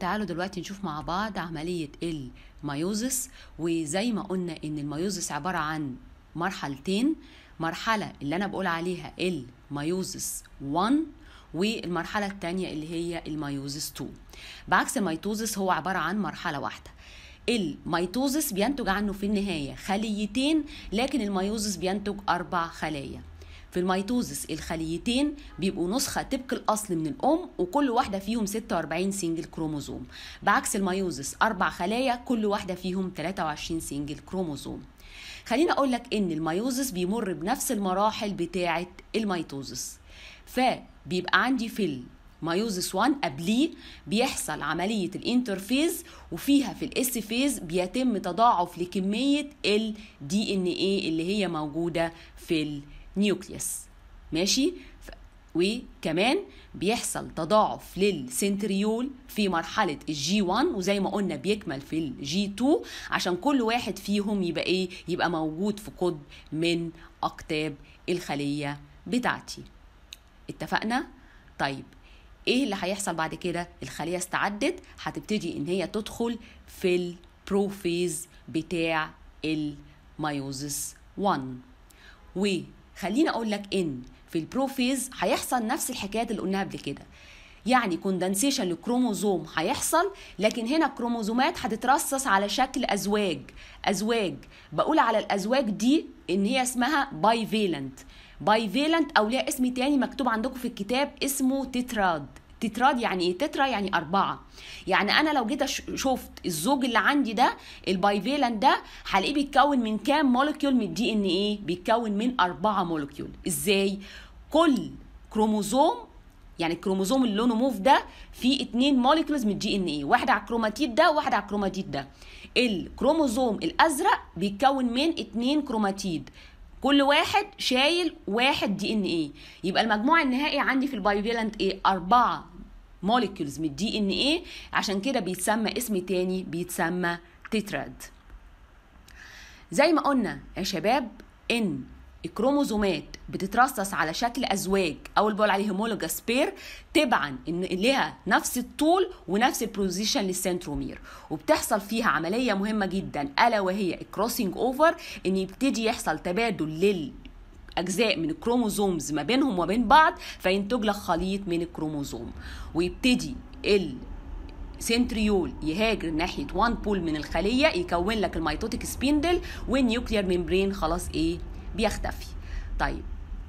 تعالوا دلوقتي نشوف مع بعض عملية الميوزس وزي ما قلنا ان الميوزس عبارة عن مرحلتين مرحلة اللي انا بقول عليها الميوزس 1 والمرحلة الثانية اللي هي الميوزس 2 بعكس الميتوزس هو عبارة عن مرحلة واحدة الميتوزس بينتج عنه في النهاية خليتين لكن الميوزس بينتج أربع خلايا في الميتوزس الخليتين بيبقوا نسخه طبق الاصل من الام وكل واحده فيهم 46 سنجل كروموزوم بعكس الميوزس اربع خلايا كل واحده فيهم 23 سنجل كروموزوم خليني اقول لك ان الميوزس بيمر بنفس المراحل بتاعه الميتوزس فبيبقى عندي في الميوزس 1 قبليه بيحصل عملية الانترفيز وفيها في الاس فيز بيتم تضاعف لكمية الدي ان ايه اللي هي موجودة في نيوكليس ماشي وكمان بيحصل تضاعف للسنتريول في مرحلة الجي 1 وزي ما قلنا بيكمل في الجي 2 عشان كل واحد فيهم يبقى ايه يبقى موجود في قطب من أقطاب الخلية بتاعتي اتفقنا؟ طيب ايه اللي هيحصل بعد كده الخلية استعدت هتبتدي ان هي تدخل في البروفيز بتاع الميوزس 1 و خليني اقول لك ان في البروفيز هيحصل نفس الحكايات اللي قلناها قبل كده يعني كوندنسيشن للكروموزوم هيحصل لكن هنا الكروموزومات هتترصص على شكل ازواج ازواج بقول على الازواج دي ان هي اسمها باي فيلنت باي فيلنت او ليها اسم تاني مكتوب عندكم في الكتاب اسمه تتراد تتراد يعني ايه تترا يعني اربعه يعني انا لو جيت شفت الزوج اللي عندي ده البايفيلان ده هلاقيه بيتكون من كام مولكيول من الدي ان ايه بيتكون من اربعه مولكيول ازاي كل كروموزوم يعني الكروموزوم اللي لونه موف ده فيه اتنين مولكيولز من الدي ان ايه واحده على الكروماتيد ده وواحده على الكروماتيد ده الكروموزوم الازرق بيتكون من اتنين كروماتيد كل واحد شايل واحد دي ان ايه يبقى المجموع النهائي عندي في البايفيلنت ايه أربعة مولكيولز من الدي ان ايه عشان كده بيتسمى اسم تاني بيتسمى تتراد زي ما قلنا يا شباب ان الكروموزومات بتترصص على شكل ازواج او اللي بقول عليه هومولوجاس بير تبعا ان ليها نفس الطول ونفس البوزيشن للسنترومير وبتحصل فيها عمليه مهمه جدا الا وهي الكروسنج اوفر ان يبتدي يحصل تبادل لل اجزاء من الكروموزومز ما بينهم وما بين بعض فينتج لك خليط من الكروموزوم ويبتدي ال سنتريول يهاجر ناحيه وان بول من الخليه يكون لك الميتوتيك سبيندل والنيوكليير ميمبرين خلاص ايه بيختفي طيب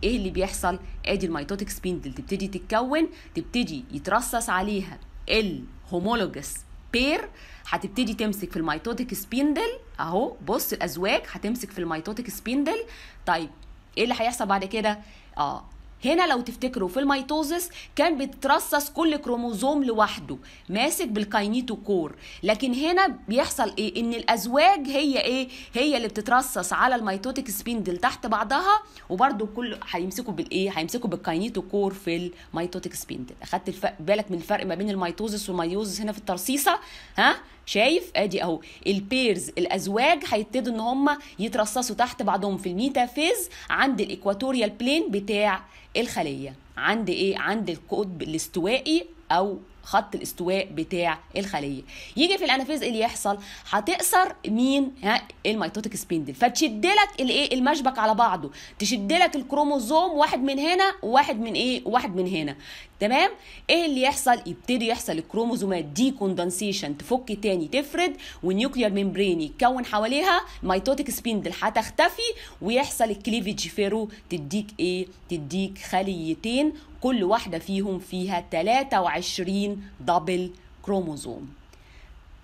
ايه اللي بيحصل ادي الميتوتيك سبيندل تبتدي تتكون تبتدي يترصص عليها الهومولوجس بير هتبتدي تمسك في الميتوتيك سبيندل اهو بص الازواج هتمسك في الميتوتيك سبيندل طيب ايه اللي هيحصل بعد كده اه هنا لو تفتكروا في الميتوزس كان بيترصص كل كروموزوم لوحده ماسك بالكاينيتو كور لكن هنا بيحصل ايه ان الازواج هي ايه هي اللي بتترصص على الميتوتيك سبيندل تحت بعضها وبرده كل هيمسكوا بالايه هيمسكوا بالكاينيتو كور في الميتوتيك سبيندل اخدت الف... بالك من الفرق ما بين الميتوزس والميوزس هنا في الترصيصه ها شايف ادي اهو البيرز الازواج هيبتدوا ان هم يترصصوا تحت بعضهم في الميتافيز عند الاكواتوريال بلين بتاع الخليه عند ايه عند القطب الاستوائي او خط الاستواء بتاع الخليه يجي في الانافيز اللي يحصل هتقصر مين ها الميتوتيك سبيندل فتشد لك الايه المشبك على بعضه تشد لك الكروموزوم واحد من هنا وواحد من ايه وواحد من هنا تمام ايه اللي يحصل يبتدي يحصل الكروموزومات دي كوندنسيشن تفك تاني تفرد والنيوكليير ميمبرين يتكون حواليها ميتوتيك سبيندل هتختفي ويحصل الكليفج فيرو تديك ايه تديك خليتين كل واحده فيهم فيها 23 دبل كروموزوم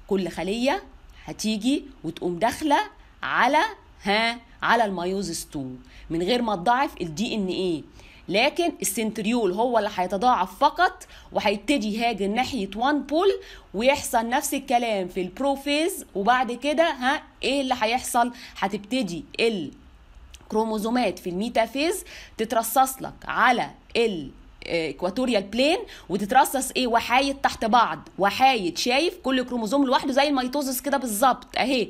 كل خلية هتيجي وتقوم داخلة على ها على الميوزس 2 من غير ما تضاعف الدي ان ايه لكن السنتريول هو اللي هيتضاعف فقط وهيبتدي يهاجم ناحيه وان بول ويحصل نفس الكلام في البروفيز وبعد كده ها ايه اللي هيحصل هتبتدي الكروموزومات في الميتافيز تترصص لك على ال اكواتوريال بلين وتترصص ايه وحايد تحت بعض وحايد شايف كل كروموزوم لوحده زي الميتوزس كده بالظبط اهي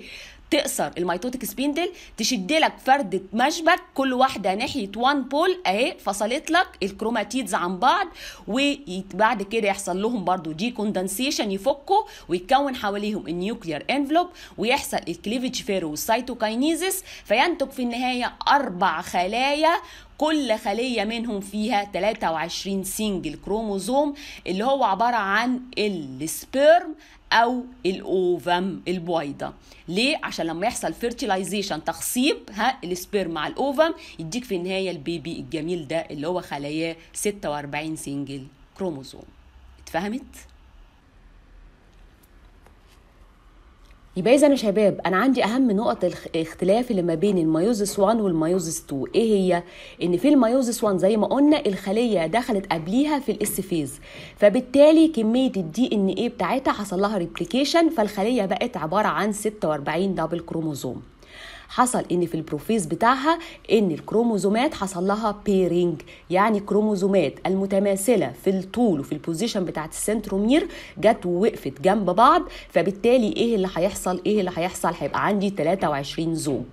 تقصر الميتوتيك سبيندل تشد لك فردة مشبك كل واحدة ناحية وان بول اهي فصلت لك الكروماتيدز عن بعض وبعد كده يحصل لهم برضو دي كوندنسيشن يفكوا ويتكون حواليهم النيوكليير انفلوب ويحصل الكليفج فيرو والسيتوكاينيزس فينتج في النهاية أربع خلايا كل خلية منهم فيها 23 سنجل كروموزوم اللي هو عبارة عن السبيرم او الاوفم البويضه ليه عشان لما يحصل فيرتيلايزيشن تخصيب ها السبيرم مع الاوفم يديك في النهايه البيبي الجميل ده اللي هو خلاياه 46 سنجل كروموزوم اتفهمت يبقى اذا يا شباب انا عندي اهم نقط الاختلاف اللي ما بين الميوزس 1 والميوزس 2 ايه هي ان في الميوزس 1 زي ما قلنا الخليه دخلت قبليها في الاس فيز فبالتالي كميه الدي ان ايه بتاعتها حصل لها ريبليكيشن فالخليه بقت عباره عن 46 دبل كروموزوم حصل ان في البروفيز بتاعها ان الكروموزومات حصل لها بيرينج يعني كروموزومات المتماثله في الطول وفي البوزيشن بتاعت السنترومير جت ووقفت جنب بعض فبالتالي ايه اللي هيحصل ايه اللي هيحصل هيبقى عندي 23 زوج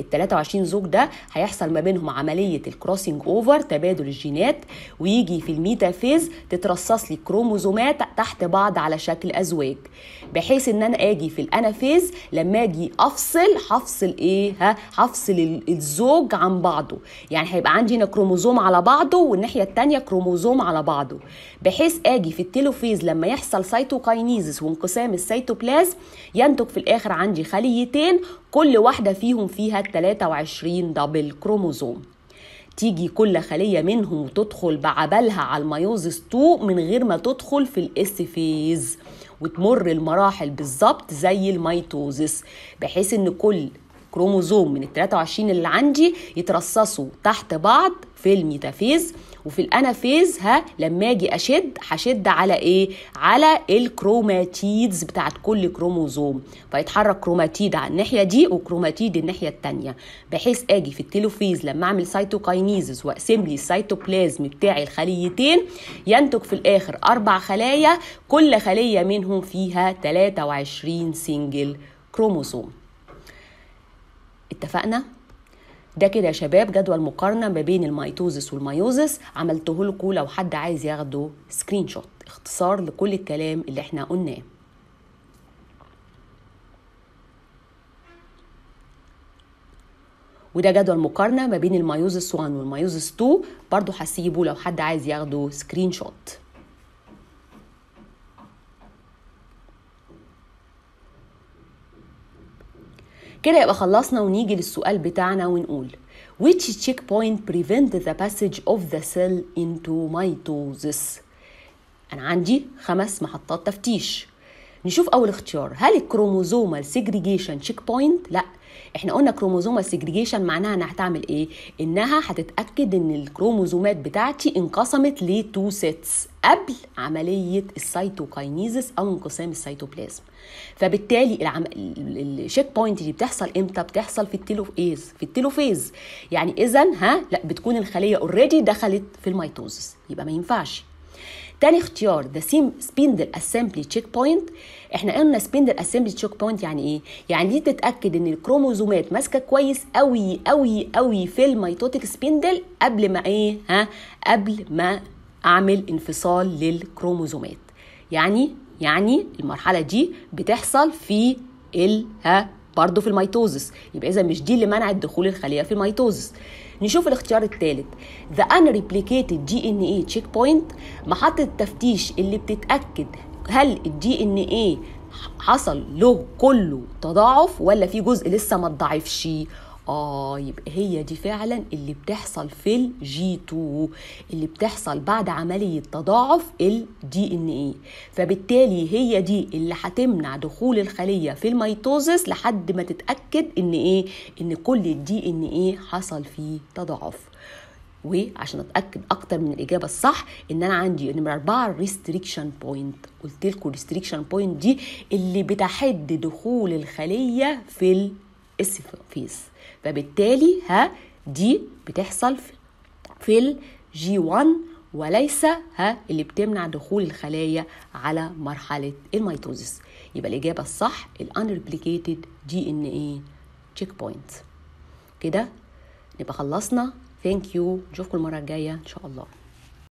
ال 23 زوج ده هيحصل ما بينهم عمليه الكروسنج اوفر تبادل الجينات ويجي في الميتافيز تترصص لي كروموزومات تحت بعض على شكل ازواج بحيث ان انا اجي في الانافيز لما اجي افصل هفصل ايه ها هفصل الزوج عن بعضه يعني هيبقى عندي هنا كروموزوم على بعضه والناحيه الثانيه كروموزوم على بعضه بحيث اجي في التيلوفيز لما يحصل سيتوكاينيزس وانقسام السيتوبلازم ينتج في الاخر عندي خليتين كل واحده فيهم فيها ال 23 دبل كروموزوم تيجي كل خلية منهم تدخل بعبلها على الميوزس 2 من غير ما تدخل في الاس فيز وتمر المراحل بالظبط زي الميتوزس بحيث ان كل كروموزوم من ال 23 اللي عندي يترصصوا تحت بعض في الميتافيز وفي الانافيز ها لما اجي اشد هشد على ايه على الكروماتيدز بتاعت كل كروموزوم فيتحرك كروماتيد على الناحيه دي وكروماتيد الناحيه الثانيه بحيث اجي في التيلوفيز لما اعمل سايتوكاينيزس واقسم لي السيتوبلازم بتاعي الخليتين ينتج في الاخر اربع خلايا كل خليه منهم فيها 23 سنجل كروموزوم اتفقنا ده كده يا شباب جدول مقارنه ما بين الميتوزس والميوزس عملته لكم لو حد عايز ياخده سكرين شوت اختصار لكل الكلام اللي احنا قلناه وده جدول مقارنه ما بين الميوزس 1 والميوزس 2 برضو هسيبه لو حد عايز ياخده سكرين شوت كده يبقى خلصنا ونيجي للسؤال بتاعنا ونقول which checkpoint prevent the passage of the cell into mitosis أنا عندي خمس محطات تفتيش نشوف أول اختيار هل الكروموزومال سيجريجيشن تشيك بوينت؟ لأ احنا قلنا كروموزوم سيجريجيشن معناها انها هتعمل ايه انها هتتاكد ان الكروموزومات بتاعتي انقسمت لتو سيتس قبل عمليه السيتوكاينيزس او انقسام السيتوبلازم فبالتالي العم... الشيك بوينت دي بتحصل امتى بتحصل في التيلوفيز في التيلوفيز يعني اذا ها لا بتكون الخليه اوريدي دخلت في الميتوزس يبقى ما ينفعش تاني اختيار ذا سيم سبيندل اسامبلي تشيك بوينت احنا قلنا سبيندل اسامبلي تشيك بوينت يعني ايه يعني دي تتاكد ان الكروموزومات ماسكه كويس قوي قوي قوي في الميتوتيك سبيندل قبل ما ايه ها قبل ما اعمل انفصال للكروموزومات يعني يعني المرحله دي بتحصل في ال ها برضه في الميتوزس يبقى اذا مش دي اللي منعت دخول الخليه في الميتوزس نشوف الاختيار الثالث The Unreplicated DNA Checkpoint محطة التفتيش اللي بتتأكد هل ال ان حصل له كله تضاعف ولا في جزء لسه ما اتضاعفش اه يبقى هي دي فعلا اللي بتحصل في الجي 2 اللي بتحصل بعد عمليه تضاعف الدي ان اي فبالتالي هي دي اللي هتمنع دخول الخليه في الميتوزس لحد ما تتاكد ان ايه ان كل الدي ان اي حصل فيه تضاعف وعشان اتاكد اكتر من الاجابه الصح ان انا عندي نمره اربعه الريستريكشن بوينت قلت لكم الريستريكشن بوينت دي اللي بتحد دخول الخليه في السفينس فبالتالي ها دي بتحصل في الجي 1 وليس ها اللي بتمنع دخول الخلايا على مرحلة الميتوزيس يبقى الإجابة الصح الانريبليكيتد دي ان ايه تشيك بوينت كده نبقى خلصنا ثانك يو نشوفكم المرة الجاية إن شاء الله